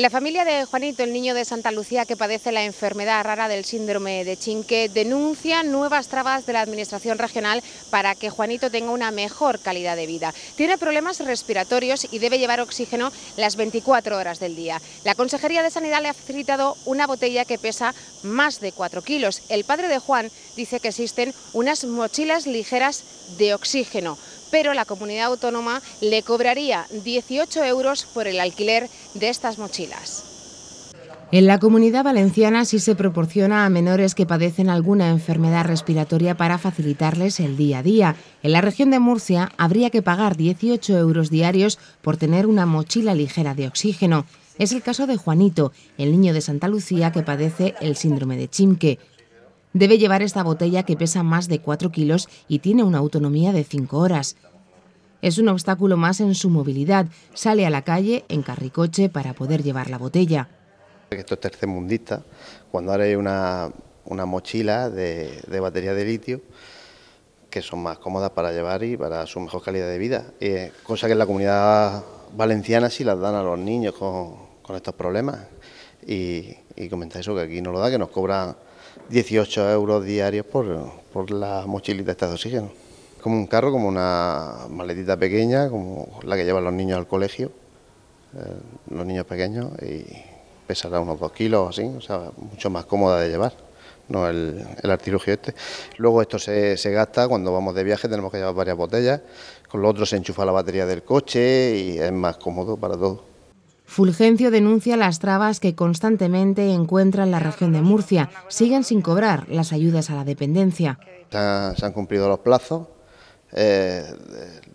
La familia de Juanito, el niño de Santa Lucía que padece la enfermedad rara del síndrome de Chinque, denuncia nuevas trabas de la Administración regional para que Juanito tenga una mejor calidad de vida. Tiene problemas respiratorios y debe llevar oxígeno las 24 horas del día. La Consejería de Sanidad le ha facilitado una botella que pesa más de 4 kilos. El padre de Juan dice que existen unas mochilas ligeras de oxígeno pero la comunidad autónoma le cobraría 18 euros por el alquiler de estas mochilas. En la comunidad valenciana sí se proporciona a menores que padecen alguna enfermedad respiratoria para facilitarles el día a día. En la región de Murcia habría que pagar 18 euros diarios por tener una mochila ligera de oxígeno. Es el caso de Juanito, el niño de Santa Lucía que padece el síndrome de Chimque. Debe llevar esta botella que pesa más de 4 kilos y tiene una autonomía de 5 horas. Es un obstáculo más en su movilidad. Sale a la calle en carricoche para poder llevar la botella. Esto es tercermundista. Cuando ahora hay una, mochila de, batería de litio que son más cómodas para llevar y para su mejor calidad de vida. Eh, cosa que en la comunidad valenciana sí las dan a los niños con, estos problemas. Y, comentáis eso, que aquí no lo da, que nos cobran 18 euros diarios por, la mochilita de oxígeno. Como un carro, como una maletita pequeña, como la que llevan los niños al colegio, eh, los niños pequeños, y pesará unos 2 kilos o así, o sea, mucho más cómoda de llevar, no el, el artilugio este. Luego esto se, gasta cuando vamos de viaje, tenemos que llevar varias botellas, con lo otro se enchufa la batería del coche y es más cómodo para todos". Fulgencio denuncia las trabas que constantemente encuentra en la región de Murcia. Siguen sin cobrar las ayudas a la dependencia. Se han, cumplido los plazos eh,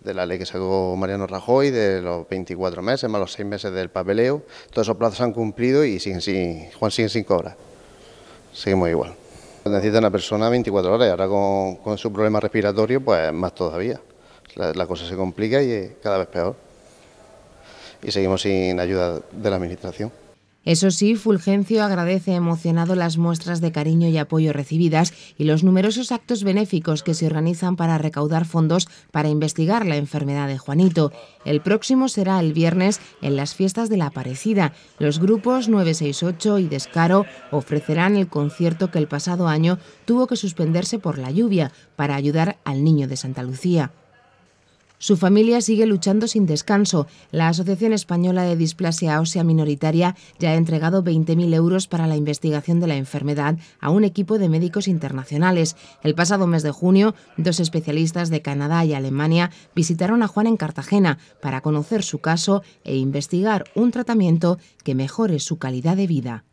de, la ley que sacó Mariano Rajoy, de los 24 meses más los 6 meses del papeleo. Todos esos plazos se han cumplido y sin, Juan sigue sin cobrar. Seguimos igual. Necesita una persona 24 horas y ahora con, su problema respiratorio, pues más todavía. La, la cosa se complica y es cada vez peor y seguimos sin ayuda de la Administración. Eso sí, Fulgencio agradece emocionado las muestras de cariño y apoyo recibidas y los numerosos actos benéficos que se organizan para recaudar fondos para investigar la enfermedad de Juanito. El próximo será el viernes en las fiestas de la Aparecida. Los grupos 968 y Descaro ofrecerán el concierto que el pasado año tuvo que suspenderse por la lluvia para ayudar al niño de Santa Lucía. Su familia sigue luchando sin descanso. La Asociación Española de Displasia Ósea Minoritaria ya ha entregado 20.000 euros para la investigación de la enfermedad a un equipo de médicos internacionales. El pasado mes de junio, dos especialistas de Canadá y Alemania visitaron a Juan en Cartagena para conocer su caso e investigar un tratamiento que mejore su calidad de vida.